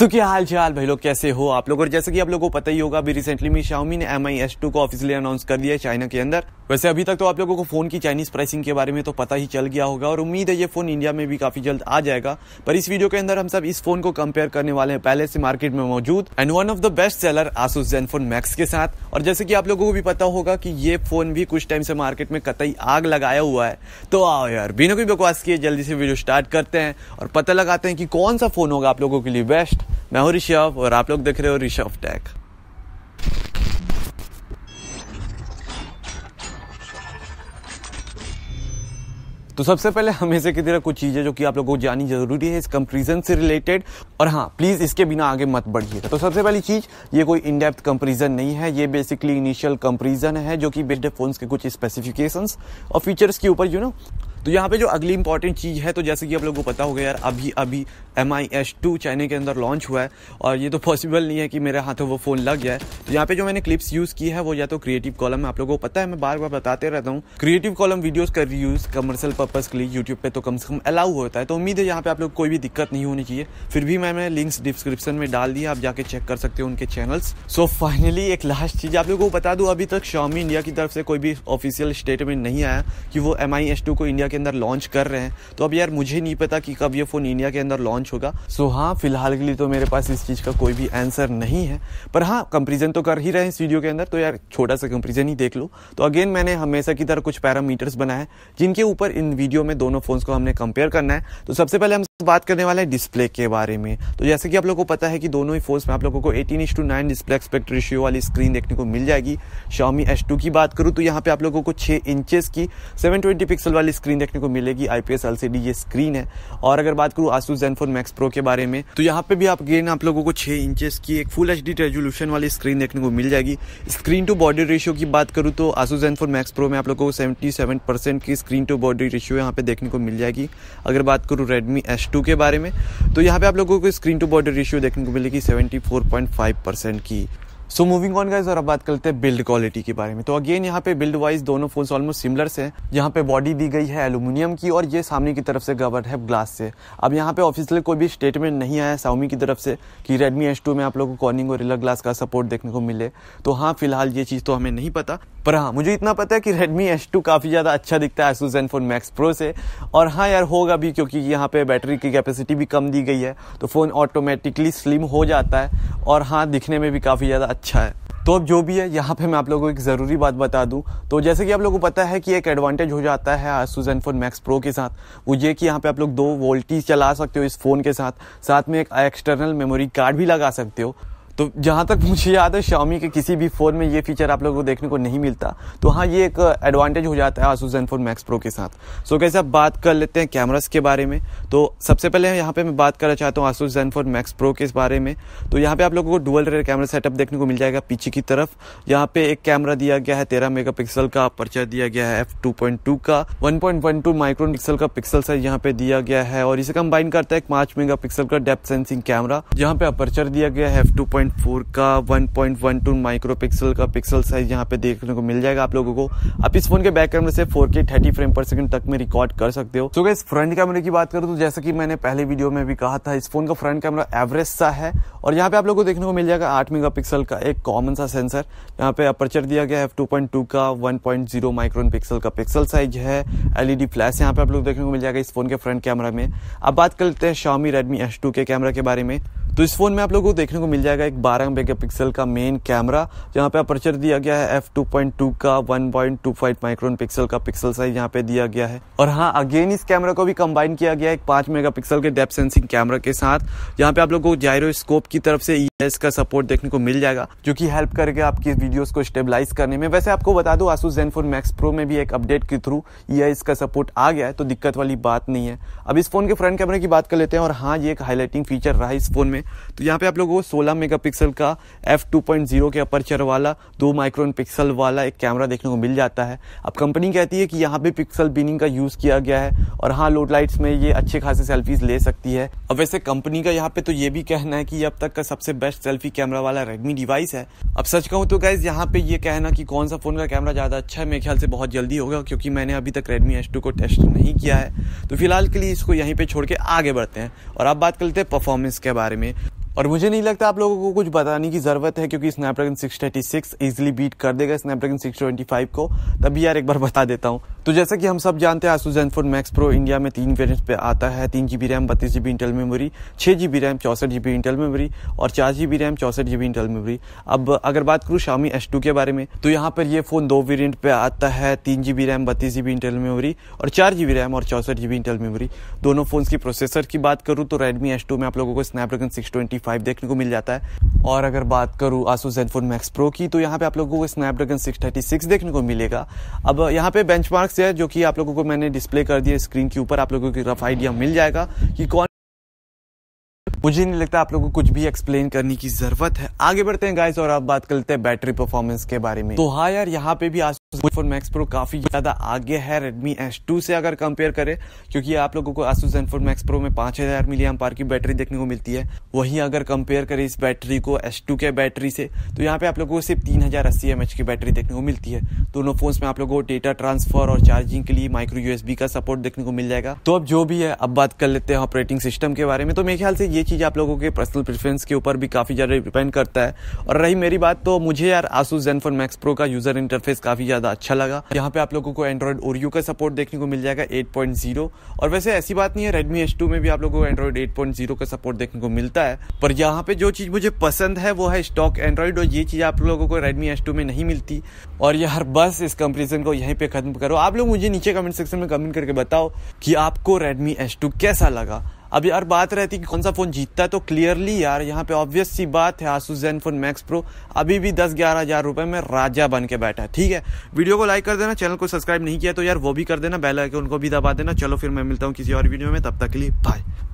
तो क्या हाल चाल भाई लोग कैसे हो आप लोग और जैसे कि आप लोगों को पता ही होगा अभी रिसेंटली में शाउमी ने एम आई एस टू को ऑफिसियली अनाउंस कर दिया है चाइना के अंदर वैसे अभी तक तो आप लोगों को फोन की चाइनीज प्राइसिंग के बारे में तो पता ही चल गया होगा और उम्मीद है ये फोन इंडिया में भी काफी जल्द आ जाएगा पर इस वीडियो के अंदर हम सब इस फोन को कंपेयर करने वाले हैं पहले से मार्केट में मौजूद and one of the best seller Asus Zenfone Max के साथ और जैसे कि आप लोगों को भी पता होगा कि ये फोन भी कुछ टाइम से मार्केट में कतई आग लगाया हुआ है तो आओ यार बिना कोई बकवास किए जल्दी से वीडियो स्टार्ट करते हैं और पता लगाते हैं कि कौन सा फोन होगा आप लोगों के लिए बेस्ट मैं हूँ ऋषभ और आप लोग देख रहे हो ऋषभ टैक तो सबसे पहले हमेशा की तरह कुछ चीज़ें जो कि आप लोगों को जानी जरूरी है इस कंपेरिजन से रिलेटेड और हाँ प्लीज़ इसके बिना आगे मत बढ़िएगा तो सबसे पहली चीज़ ये कोई इन डेप्थ कंपेरिजन नहीं है ये बेसिकली इनिशियल कंपेरिजन है जो कि बेस्ड फोन्स के कुछ स्पेसिफिकेशंस और फीचर्स के ऊपर यू नो तो यहाँ पे जो अगली इंपॉर्टेंट चीज़ है तो जैसे कि आप लोगों को पता होगा यार अभी अभी M I S two China के अंदर लॉन्च हुआ है और ये तो पॉसिबल नहीं है कि मेरे हाथों वो फ़ोन लग जाए तो यहाँ पे जो मैंने क्लिप्स यूज़ की है वो या तो क्रिएटिव कॉलम में आप लोगों को पता है मैं बार बार बताते रहता हूँ क्रिएटिव कॉलम वीडियोज़ का यूज़ कमर्शियल पर्पज़ के लिए यूट्यूब पर तो कम से कम अलाउ होता है तो उम्मीद है यहाँ पे आप लोग कोई भी दिक्कत नहीं होनी चाहिए फिर भी मैंने लिंक्स डिस्क्रिप्शन में डाल दिया आप जाके चेक कर सकते हो उनके चैनल्स सो फाइनली एक लास्ट चीज़ आप लोगों को बता दूँ अभी तक शॉमी इंडिया की तरफ से कोई भी ऑफिशियल स्टेटमेंट नहीं आया कि वो एम आई एस टू को इंडिया के के अंदर लॉन्च कर रहे हैं तो अब यार मुझे नहीं पता कि कब ये फ़ोन इंडिया के अंदर लॉन्च होगा सो हाँ फिलहाल के लिए तो मेरे पास इस चीज़ का कोई भी आंसर नहीं है पर हाँ कंपेरिजन तो कर ही रहे हैं इस वीडियो के अंदर तो यार छोटा सा कंपेरिजन ही देख लो तो अगेन मैंने हमेशा की तरह कुछ पैरामीटर्स बनाए हैं जिनके ऊपर इन वीडियो में दोनों फोन को हमने कंपेयर करना है तो सबसे पहले हम बात करने वाले हैं डिस्प्ले के बारे में तो जैसे कि आप लोगों को पता है कि दोनों ही फोन में आप लोगों को eighteen inch to nine display aspect ratio वाली स्क्रीन देखने को मिल जाएगी शॉमी एस की बात करूँ तो यहाँ पे आप लोगों को छह इंचेस की 720 पिक्सल वाली स्क्रीन स्क्रीन देखने को मिलेगी आई पी ये स्क्रीन है और अगर बात करूँ आसूस जेनफोन मैक्स प्रो के बारे में तो यहाँ पे भी आप गेन आप लोगों को छः इंचेस की एक फुल एच रेजोल्यूशन वाली स्क्रीन देखने को मिल जाएगी स्क्रीन टू बॉडी रेशियो की बात करूँ तो आसूस जेनफोन मैक्स प्रो में आप लोगों को सेवेंटी परसेंट की स्क्रीन टू बॉडी रेशियो यहाँ पे देखने को मिल जाएगी अगर बात करूँ रेडमी एस के बारे में तो यहाँ पे आप लोगों को स्क्रीन टू बॉडी रेशियो देखने को मिलेगी सेवेंटी की सो मूविंग ऑन गाइज और अब बात करते हैं बिल्ड क्वालिटी के बारे में तो अगेन यहाँ पे बिल्ड वाइज दोनों फोन ऑलमोस्ट सिमिलर से यहाँ पे बॉडी दी गई है एलुमिनियम की और ये सामने की तरफ से कवर्ड है ग्लास से अब यहाँ पे ऑफिशियल कोई भी स्टेटमेंट नहीं आया साउमी की तरफ से कि रेडमी एस में आप लोग को कॉर्निंग और रिलर ग्लास का सपोर्ट देखने को मिले तो हाँ फिलहाल ये चीज़ तो हमें नहीं पता पर हाँ मुझे इतना पता है कि रेडमी एस काफ़ी ज़्यादा अच्छा दिखता है जेन फोन मैक्स प्रो से और हाँ यार होगा भी क्योंकि यहाँ पे बैटरी की कैपेसिटी भी कम दी गई है तो फ़ोन ऑटोमेटिकली स्लिम हो जाता है और हाँ दिखने में भी काफ़ी ज़्यादा अच्छा है तो अब जो भी है यहाँ पे मैं आप लोगों को एक ज़रूरी बात बता दूँ तो जैसे कि आप लोगों को पता है कि एक एडवांटेज हो जाता है आसू फोन मैक्स प्रो के साथ वो ये कि यहाँ पे आप लोग दो वोल्टीज चला सकते हो इस फ़ोन के साथ साथ में एक एक्सटर्नल मेमोरी कार्ड भी लगा सकते हो तो जहाँ तक मुझे याद है शामी के किसी भी फ़ोन में ये फीचर आप लोगों को देखने को नहीं मिलता तो हाँ ये एक एडवांटेज हो जाता है आसूस जेनफोन मैक्स प्रो के साथ सो so, कैसे आप बात कर लेते हैं कैमरास के बारे में तो सबसे पहले यहाँ पे मैं बात करना चाहता हूँ आसूस जेनफोन मैक्स प्रो के बारे में तो यहाँ पे आप लोगों को डुअल रेयर कैमरा सेटअप देखने को मिल जाएगा पीछे की तरफ यहाँ पे एक कैमरा दिया गया है तेरह मेगा का पर्चा दिया गया है एफ का वन पॉइंट माइक्रोन पिक्सल का पिक्सल साइज यहाँ पे दिया गया है और इसे कंबाइन करता है एक पाँच मेगा का डेप्थ सेंसिंग कैमरा यहाँ पे अपर्चर दिया गया है एफ 1.4 का 1.12 माइक्रो पिक्सल का पिक्सल साइज यहाँ पे देखने को मिल जाएगा आप लोगों को आप इस फोन के बैक कैमरे से 4K 30 फ्रेम पर सेकंड तक में रिकॉर्ड कर सकते हो तो so, फ्रंट कैमरे की बात करूँ तो जैसा कि मैंने पहले वीडियो में भी कहा था इस फोन का फ्रंट कैमरा एवरेज सा है और यहाँ पे आप लोग को देखने को मिल जाएगा आठ मेगा का एक कॉमन सा सेंसर यहाँ पे अपर्चर दिया गया है टू का वन पॉइंट माइक्रोन पिक्सल का पिक्सल साइज है एलईडी फ्लैश e यहाँ पे आप लोग देखने को मिल जाएगा इस फोन के फ्रंट कैमरा में अब बात करते हैं शामी रेडमी एस के कैमरा के बारे में तो इस फ़ोन में आप लोगों को देखने को मिल जाएगा एक 12 मेगापिक्सल का मेन कैमरा जहाँ पे अपर्चर दिया गया है टू का फाइव माइक्रोन पिक्सल का पिक्सल साइज यहाँ पे दिया गया है और हाँ अगेन इस कैमरा को भी कंबाइन किया गया है एक पांच मेगा के डेप सेंसिंग कैमरा के साथ यहाँ पे आप लोग को जायरोस्कोप की तरफ से इसका सपोर्ट देखने को मिल जाएगा जो कि हेल्प करेगा आपकी वीडियोस को स्टेबलाइज करने में वैसे आपको बता दूं आसूस जेनफोन मैक्स प्रो में भी एक अपडेट के थ्रू ये इसका सपोर्ट आ गया है तो दिक्कत वाली बात नहीं है अब इस फोन के फ्रंट कैमरे की बात कर लेते हैं और हाँ ये एक हाईलाइटिंग फीचर रहा इस फोन में तो यहाँ पे आप लोगों को सोलह मेगा का एफ के अपर्चर वाला दो माइक्रोन पिक्सल वाला एक कैमरा देखने को मिल जाता है अब कंपनी कहती है कि यहाँ पे पिक्सल बीनिंग का यूज किया गया है और हाँ लोड लाइट्स में ये अच्छे खासे सेल्फीज ले सकती है अब वैसे कंपनी का यहाँ पे तो ये भी कहना है कि अब तक का सबसे बेस्ट सेल्फी कैमरा वाला रेडमी डिवाइस है अब सच कहूँ तो गाइज यहाँ पे ये कहना कि कौन सा फ़ोन का कैमरा ज़्यादा अच्छा है मेरे ख्याल से बहुत जल्दी होगा क्योंकि मैंने अभी तक रेडमी एस को टेस्ट नहीं किया है तो फिलहाल के लिए इसको यहीं पर छोड़ के आगे बढ़ते हैं और अब बात कर लेते हैं परफॉर्मेंस के बारे में और मुझे नहीं लगता आप लोगों को कुछ बताने की ज़रूरत है क्योंकि स्नैपड्रैगन 636 इजीली बीट कर देगा स्नैपड्रैगन 625 को तभी यार एक बार बता देता हूँ तो जैसे कि हम सब जानते हैं Asus phone Max Pro India में तीन वेरियंट पे आता है तीन जी बी रैम बत्तीस जी बी इंटल मेमोरी छः जी बी रैम चौंसठ जी बी इंटल मेमोरी और चार जी बी रैम चौंसठ जी बी इंटल मेमोरी अब अगर बात करूँ शामी एस टू के बारे में तो यहाँ पर ये फ़ोन दो वेरियंट पे आता है तीन जी बी रैम बत्तीस जी बी इंटल मेमोरी और चार जी बी रैम और चौंसठ जी बी इंटल मेमोरी दोनों फोन की प्रोसेसर की बात करूँ तो रेडमी एस टू में आप लोगों को स्नैपड्रैगन सिक्स ट्वेंटी फाइव देखने को मिल जाता है और अगर बात करूँ आसू फोन मैक्स प्रो की तो यहाँ पे आप लोगों को स्नैपड्रैगन सिक्स थर्टी सिक्स देखने को मिलेगा अब यहाँ पे बेंचमार्क है जो कि आप लोगों को मैंने डिस्प्ले कर दिया स्क्रीन के ऊपर आप लोगों को रफ आइडिया मिल जाएगा कि कौन मुझे नहीं लगता आप लोगों को कुछ भी एक्सप्लेन करने की जरूरत है आगे बढ़ते हैं गाइस और आप बात करते हैं बैटरी परफॉर्मेंस के बारे में तो हाँ यार यहाँ पे भी आज फोन मैक्स प्रो काफी ज्यादा आगे है रेडमी एस टू से अगर कंपेयर करें क्योंकि आप लोगों को आसूस एनफोन मैक्स प्रो में पांच हजार मिली एम की बैटरी देखने को मिलती है वहीं अगर कंपेयर करें इस बैटरी को टू के बैटरी से तो यहाँ पे आप लोगों को सिर्फ तीन हजार अस्सी एम की बैटरी देखने को मिलती है दोनों फोन में आप लोगों को डेटा ट्रांसफर और चार्जिंग के लिए माइक्रो यूएसबी का सपोर्ट देखने को मिल जाएगा तो अब जो भी है अब बात कर लेते हैं ऑपरेटिंग सिस्टम के बारे में तो मेरे ख्याल से ये चीज चीज़ आप लोगों के पर्सनल प्रेफरेंस के ऊपर भी काफ़ी ज़्यादा डिपेंड करता है और रही मेरी बात तो मुझे यार आसूस जेनफोन मैक्स प्रो का यूज़र इंटरफेस काफ़ी ज़्यादा अच्छा लगा यहाँ पे आप लोगों को एंड्रॉइड ओरियो का सपोर्ट देखने को मिल जाएगा एट और वैसे ऐसी बात नहीं है रेडमी एस में भी आप लोगों को एंड्रॉइड एट का सपोर्ट देखने को मिलता है पर यहाँ पे जो चीज़ मुझे पसंद है वो है स्टॉक एंड्रॉइड और ये चीज़ आप लोगों को रेडमी एस में नहीं मिलती और यार बस इस कंपेरिजन को यहीं पे खत्म करो आप लोग मुझे नीचे कमेंट सेक्शन में कमेंट करके बताओ कि आपको रेडमी एस कैसा लगा अब यार बात रहती कि कौन सा फ़ोन जीतता है तो क्लियरली यार यहाँ पे ऑब्वियस सी बात है Asus Zen phone Max Pro अभी भी दस ग्यारह हज़ार रुपये में राजा बन के बैठा है ठीक है वीडियो को लाइक कर देना चैनल को सब्सक्राइब नहीं किया तो यार वो भी कर देना बेल आइकन उनको भी दबा देना चलो फिर मैं मिलता हूँ किसी और वीडियो में तब तक के लिए बाय